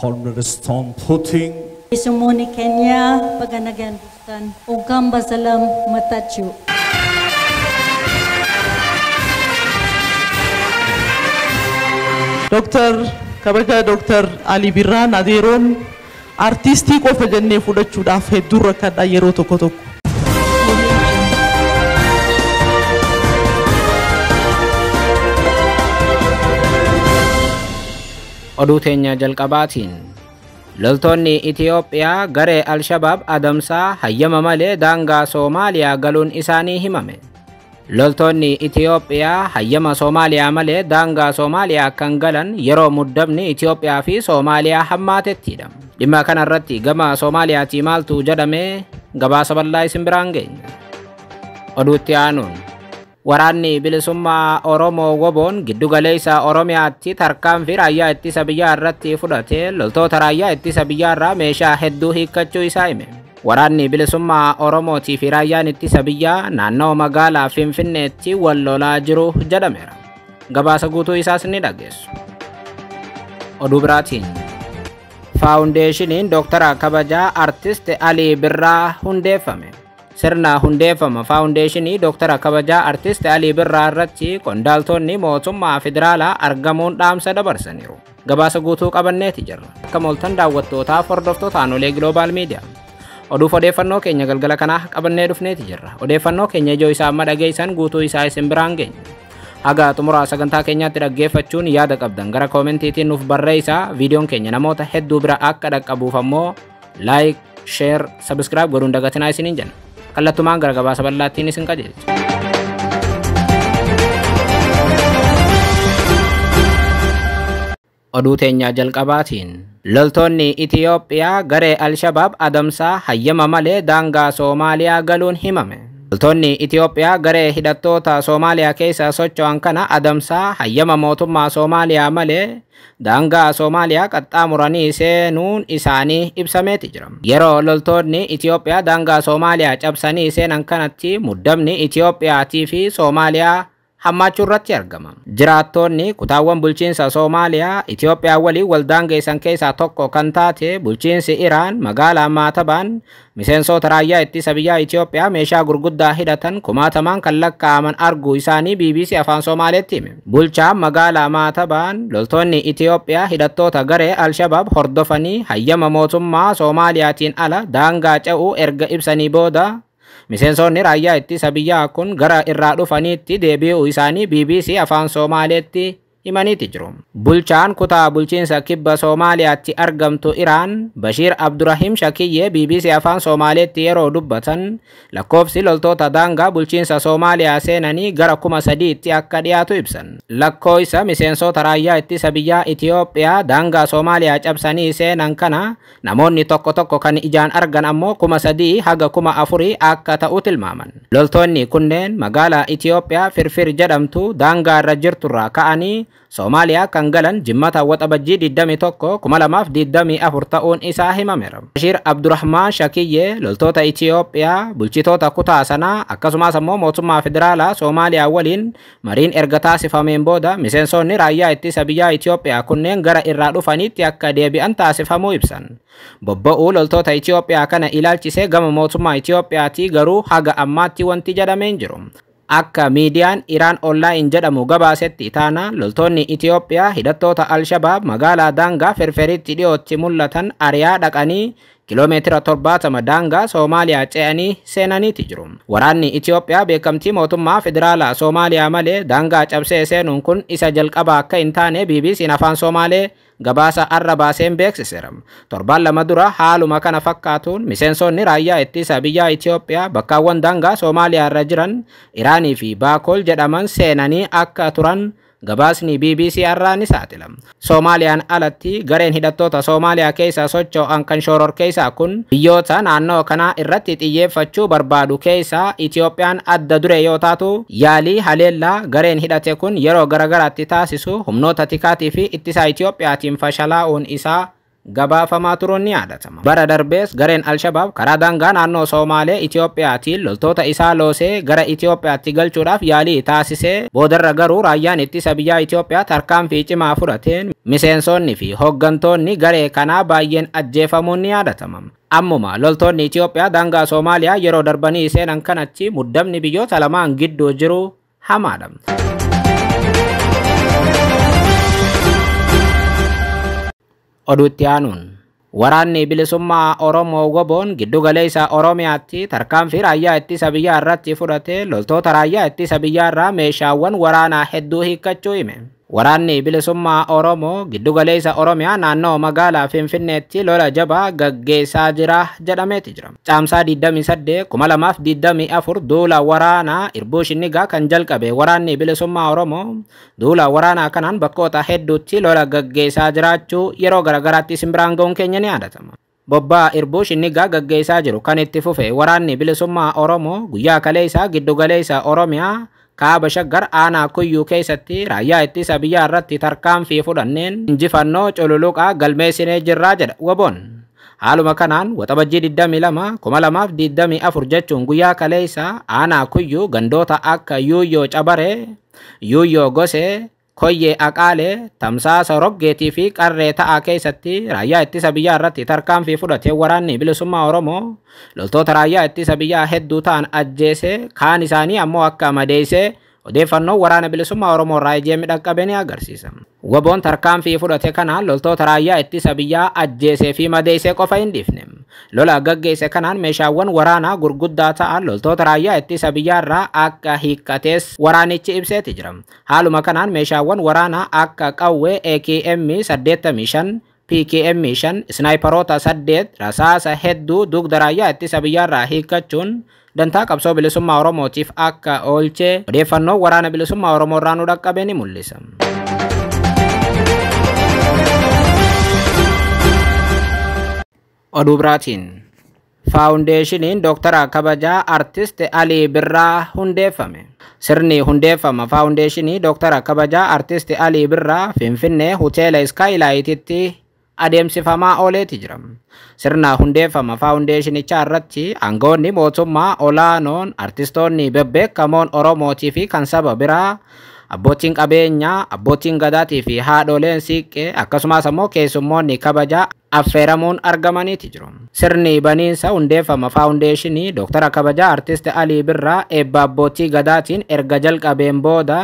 cornerstone putting isumoni kenya paganagan bustan ugam basalam matachu doktor kabaka doktor ali birran adiron artisti ko fajanne fudachu da fe durra kada yero toko toko oduu teenya jalqabaatiin. Loltoonni Itiyoophiyaa garee Alshabaab adamsaa hayyama malee daangaa Soomaaliyaa galuun isaanii himame. Loltoonni Itiyoophiyaa hayyama Soomaaliyaa malee daangaa Soomaaliyaa kan galan yeroo muddamni Itiyoophiyaa fi Soomaaliyaa hammaatettidha. Dhimma kanarratti gama Soomaaliyaatii maaltu jedhamee gabaasa bal'aa isin biraan geenya. Oduutti aanuun Waraanni bilisummaa Oromoo Woboon giddugala isaa Oromiyaatti fi raayyaa ittisa biyyaa irratti fudhatee loltoota raayyaa ittisa biyyaa irraa meeshaa hedduu hiikkachuu isaa hime. Waraanni bilisummaa Oromootii fi raayyaan ittisa biyyaa naannoo magaalaa Finfinneetti wal lolaa jiru jedhameera. Gabaasa guutuu isaas ni dhageessu. Oduu biraatiin Faawundeeshiniin Dooktara Kabajaa Artist Alii Birraa hundeeffame. sirnaa hundeeffama faawundeeshinii dooktara kabajaa artist alii birraa irratti qondaaltonni mootummaa federaalaa argamuun dhaamsa dabarsaniiru gabaasa guutuu qabanneeti jirra akka mooltan daawwattootaaf hordoftoota aanoolee gloobaal miidiyaa oduuf odeeffannoo keenya galgala kanaa qabannee dhufneeti jirra odeeffannoo keenya ijoo isaa amma dhageessan guutuu isaa isin biraan geenya haga xumuraa sagantaa keenyaatti dhaggeeffachuun yaada qabdan gara koomentiitiin nuuf barreessaa viidiyoon keenya namoota hedduu bira akka dhaqqabuuf ammoo laayik sheer kallattumaan gara gabaasa bal'aattiin isin qajeelcha. oduu teenyaa jalqabaatiin loltoonni Itiyoophiyaa garee Al Shabaab adamsaa hayyama malee daangaa Soomaaliyaa galuun himame. Loltoonni Itoophiyaa garee hidhattoota Soomaaliyaa keessa socho'an kana adamsaa hayyama mootummaa Soomaaliyaa malee daangaa Soomaaliyaa qaxxaamuranii seenuun isaanii ibsameeti jira. Yeroo loltoonni Itoophiyaa daangaa Soomaaliyaa cabsanii seenan kanatti muddamni Itoophiyaatii fi Soomaaliyaa hammachuu irratti argama. Jiraattoonni kutaawwan bulchiinsa Soomaaliyaa Itoophiyaa waliin waldaan geessan keessaa tokko kan taate bulchiinsi Iraan magaalaa Maatabaan miseensota raayyaa ittisa biyyaa Itoophiyaa meeshaa gurguddaa hidhatan kumaatamaan kan lakkaa'aman arguu isaanii BBC afaan Soomaaliitti hime. Bulchaan magaalaa Maatabaan loltoonni Itoophiyaa hidhattoota garee Alshabaab hordofanii hayyama mootummaa Soomaaliyaatiin ala daangaa ce'uu erga ibsanii booda Miseensonni raayyaa ittisa biyyaa kun gara irraa dhufaniitti deebi'uu isaanii BBC afaan Somaaleetti himaniiti jiru. Bulchaan kutaa bulchiinsa kibba Soomaaliyaatti argamtu Iraan Bashiir Abdurahim Shakiyyee BBC afaan Soomaaleetti yeroo dubbatan lakkoofsi loltoota daangaa bulchiinsa Soomaaliyaa seenanii gara kuma sadiitti akka dhiyaatu ibsan. Lakkoofsa miseensota raayyaa ittisa biyyaa Itiyoophiyaa daangaa Soomaaliyaa cabsanii seenan kana namoonni tokko tokko kan ijaan argan ammoo kuma sadii haga kuma afurii akka ta'u tilmaaman. Loltoonni kunneen magaalaa Itiyoophiyaa Firfir jedhamtu daangaa irra jirturraa ka'anii Soomaaliyaa kan galan Jimma Taawwataa Bajjii 21 2024 ta'uun isaa himameera. Bashir Abdurrahmaan Shakiyyee loltoota Itiyoophiyaa bulchitoota kutaa sanaa akkasumas ammoo mootummaa federaalaa Soomaaliyaa waliin mariin erga taasifameen booda miseensonni raayyaa ittisa biyyaa Itiyoophiyaa kunneen gara irraa dhufaniitti akka deebi'an taasifamuu ibsan. Bobba'uu loltoota Itiyoophiyaa kana ilaalchisee gama mootummaa Itiyoophiyaatii garuu haga ammaatti wanti jedhameen jiru. akka miidiyaan Iraan Onlaayin jedhamu gabaasetti taana loltoonni Itoophiyaa hidhattoota al-shabaab magaalaa daangaa Ferferitti dhiyootti mul'atan ariyaa dhaqanii kiloomeetira torbaatama daangaa soomaaliyaa ce'anii seenaniiti jiru waraanni itiyoophiyaa beekamtii mootummaa federaalaa soomaaliyaa malee daangaa cabsee seenuun kun isa jalqaba akka hin taane biibiisiin afaan soomaalee gabaasa arra baaseen beeksisera torban lama dura haaluma kana fakkaatuun miseensonni raayyaa ittisa biyyaa itiyoophiyaa bakkaawwan daangaa soomaaliyaa irra jiran iraanii fi baakool jedhaman seenanii akka turan gabaasni BBC har'aan saaxila. Soomaaliyaan alatti gareen hidhattoota Soomaaliyaa keessa socho'an kan shororkeessaa kun biyyoota naannoo kanaa irratti xiyyeeffachuu barbaadu keessaa Itiyoophiyaan adda dure yoo taatu yaalii haleellaa gareen hidhate kun yeroo garagaraatti taasisu humnoota tikaatii fi ittisaa Itiyoophiyaatiin fashalaa'uun isaa gabaafamaa turuun ni yaadatama. Bara darbees gareen Alshabaab karaa daangaa naannoo Soomaalee Itiyoophiyaatiin loltoota isaa loosee gara Itiyoophiyaatti galchuudhaaf yaalii taasisee boodarra garuu raayyaan ittisa biyyaa Itiyoophiyaatti harkaan fi cimaa fudhateen miseensonni fi hooggantoonni garee kanaa baay'een ajjeefamuun ni yaadatama. Ammuma loltoonni Itiyoophiyaa daangaa Soomaaliyaa yeroo darbanii seenan kanachi muddamni biyyoota lamaan gidduu jiru hamaadha. oduutti aanuun. Waraanni bilisummaa Oromoo goboon giddugala isaa Oromiyaatti tarkaanfii raayyaa ittisa biyyaa irratti fudhatee loltoota raayyaa ittisa biyyaa irraa meeshaawwan waraanaa hedduu hiikkachuu hime. Waraanni bilisummaa Oromoo giddugaleessa Oromiyaa naannoo magaalaa Finfinneetti lola jabaa gaggeessaa jira jedhameeti jira. Caamsaa 28/2024 duula waraanaa Irbuu Shinnigaa kan jalqabe waraanni bilisummaa Oromoo duula waraanaa kanaan bakkoota hedduutti lola gaggeessaa jiraachuu yeroo garagaraatti simbiraangoon keenya ni yaadatama. Bobbaa Irbuu Shinnigaa gaggeessaa jiru kan itti fufe waraanni bilisummaa Oromoo guyyaa kaleessaa giddugaleessa Oromiyaa kaaba shaggar aanaa kuyyuu keessatti raayyaa ittisa biyyaa irratti tarkaanfii fudhanneen injifannoo cululuqaa galmeessinee jirraa jedha waboon. Haaluma kanaan waxabajjii 22 2024 jechuun guyyaa kaleessa aanaa kuyyuu gandoota akka Yuuyyoo Cabaree, Yuuyyoo Gosee, koyyee aqaalee tamsaasa roggeetii fi qarree ta'aa keessatti raayyaa ittisa biyyaa irratti tarkaanfii fudhatee waraanni bilisummaa oromoo loltoota raayyaa ittisa biyyaa hedduu ta'an ajjeese kaan isaanii ammoo akka madeessee odeeffannoon waraana bilisummaa oromoo irraa ijee midhaqqabe ni agarsiisa. Waboon tarkaanfii fudhate kanaan loltoota raayyaa ittisa biyyaa ajjeesee fi madeessee qofa hin dhiifne. lola gaggeesse kanaan meeshaawwan waraanaa gurguddaa ta'an loltoota raayyaa ittisa biyyaarraa akka hiikkatees waraanichi ibseeti jira. Haaluma kanaan meeshaawwan waraanaa akka qawwee AKM 85 PKM 5 snaayiparoota 8 rasaasa hedduu dugda raayyaa ittisa biyyaarraa hiikkachuun dantaa qabsoo bilisummaa Oromootiif akka oolchee odeeffannoo waraana bilisummaa Oromoo irraa nu dhaqqabe ni mul'isa. oduubiraatiin. Faawundeeshiniin Dooktara Kabajaa Artist Alii Birraa hundeeffame. Sirni hundeeffama faawundeeshinii Dooktara Kabajaa Artist Alii Birraa Finfinnee Hoteela Iskaayilaayititti adeemsifamaa ooleeti jira. Sirna hundeeffama faawundeeshinichaa irratti aangoonni mootummaa olaanoon artistoonni bebbeekamoon Oromootii fi kan saba biraa abbootiin qabeenyaa abbootiin gadaatii fi haadholeen siiqqee akkasumas ammoo keessummoonni kabajaa affeeramuun argamaniiti jiru. Sirni baniinsa hundeeffama faawundeeshinii Dooktara Kabajaa Artist Alii Birraa eebba abbootii gadaatiin erga jalqabeen booda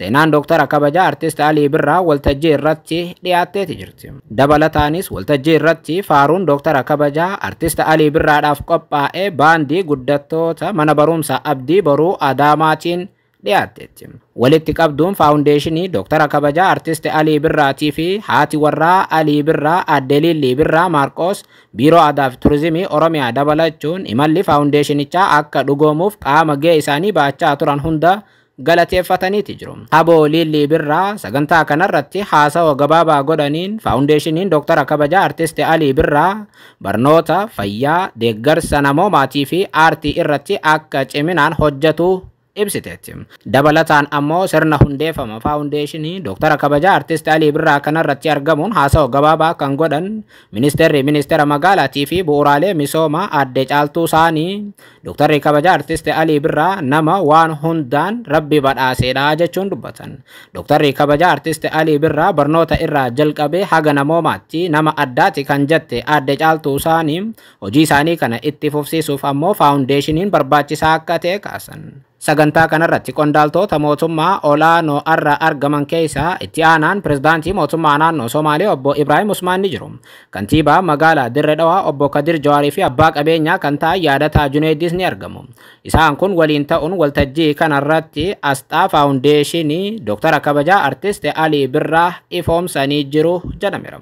seenaan Dooktara Kabajaa Artist Alii Birraa waltajjii irratti dhiyaatteeti jirti. Dabalataanis waltajjii irratti faaruun Dooktara Kabajaa Artist Alii biraadhaaf qophaa'e baandii guddattoota mana barumsaa Abdii Baruu Adaamaatiin Walitti qabduun faawundeeshinii Dooktara Kabajaa Artisti Alii Birraatii fi haati warraa Alii Birraa lili Liibirraa Maarqoos Biiroo Aadaa fi Turizimii Oromiyaa dabalachuun imalli faawundeeshinichaa akka dhugoomuuf qaama gee isaanii baachaa turan hunda galateeffataniiti jiru. Abooliin Liibirraa sagantaa kanarratti haasawo gabaabaa godhaniin faawundeeshiniin Dooktara Kabajaa Artisti Alii Birraa barnoota, fayyaa, deeggarsa namoomaatii fi aartii irratti akka ciminaan hojjetu Dabalataan ammoo sirna hundeeffama faawundeeshinii Dooktara Kabajaa artisti Alii Birraa kanarratti argamuun haasa'u gabaabaa kan godhan ministeerri ministeera magaalaatii fi bu'uuraalee misoomaa adde caaltuu saanii Dooktarri Kabajaa artisti Alii Birraa nama waan hundaan rabbi badhaaseedha jechuun dubbatan. Dooktarri Kabajaa artisti Alii Birraa barnoota irraa jalqabee haga namoomaatti nama addaati kan jette adde caaltuu saanii hojii isaanii kana itti fufsiisuuf ammoo faawundeeshiniin barbaachisaa akka ta'e kaasan. sagantaa kanarratti qondaaltoota mootummaa olaanoo irra argaman keessaa itti aanaan pirezidaantii mootummaa naannoo soomaalee obbo Ibraahim Usmaan ni jiru. Kantiibaa magaalaa Dirre Dhawaa obbo Kadir Jawaarii fi abbaa qabeenyaa kan ta'an yaadataa Juneedis ni argamu. Isaan kun waliin ta'uun waltajjii kanarratti asxaa faawundeeshinii Dooktara Kabajaa Artisti Alii Birraa ifoomsanii jiru jedhameera.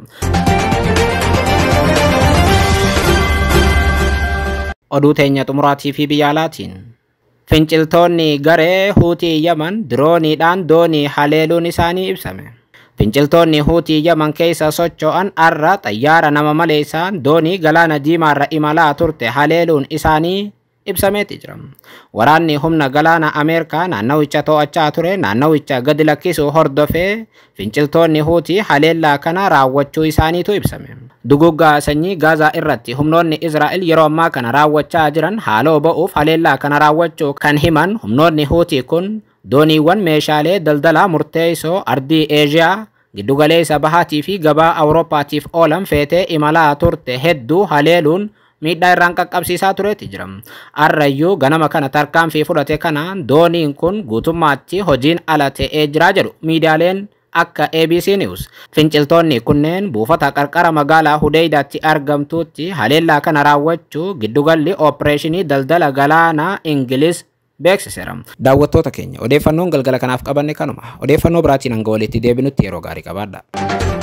Oduu teenya xumuraatii fi biyyaalaatiin. Finciltoonni gare huti Yaman dirooniidhaan doonii haleeluun isaanii ibsame. Finciltoonni huti Yaman keessa socho'an har'a xayyaara nama malee doni galana galaana ra imala turte haleeluun isaanii ibsamee Waraanni humna galaana Ameerikaa naannawicha to'achaa ture naannawicha gadi lakkisu hordofee finciltoonni huutii haleellaa kana raawwachuu isaaniitu ibsame. Duguggaa sanyii Gaazaa irratti humnoonni Israa'el yeroo ammaa kana raawwachaa jiran haaloo ba'uuf haleellaa kana raawwachuu kan himan humnoonni huutii kun dooniiwwan meeshaalee daldalaa murteessoo ardii Eeziyaa giddugaleessa bahaatii fi gabaa Awuroopaatiif oolan feetee imalaa turte hedduu haleeluun miidhaa irraan qaqqabsiisaa tureeti jira. Arrayyuu ganama kana tarkaanfii fudhate kanaan dooniin kun guutummaatti hojiin ala ta'ee jira jedhu miidiyaaleen akka ABC News. Finciltoonni kunneen buufata qarqara magaalaa Hudeydaatti argamtuutti haleellaa kana raawwachuu giddugalli oopereeshinii daldala galaanaa Ingiliz beeksisera. Daawwattoota keenya odeeffannoon galgala kanaaf qabanne kanuma. Odeeffannoo biraatiin hanga walitti deebinutti yeroo gaarii qabaadha.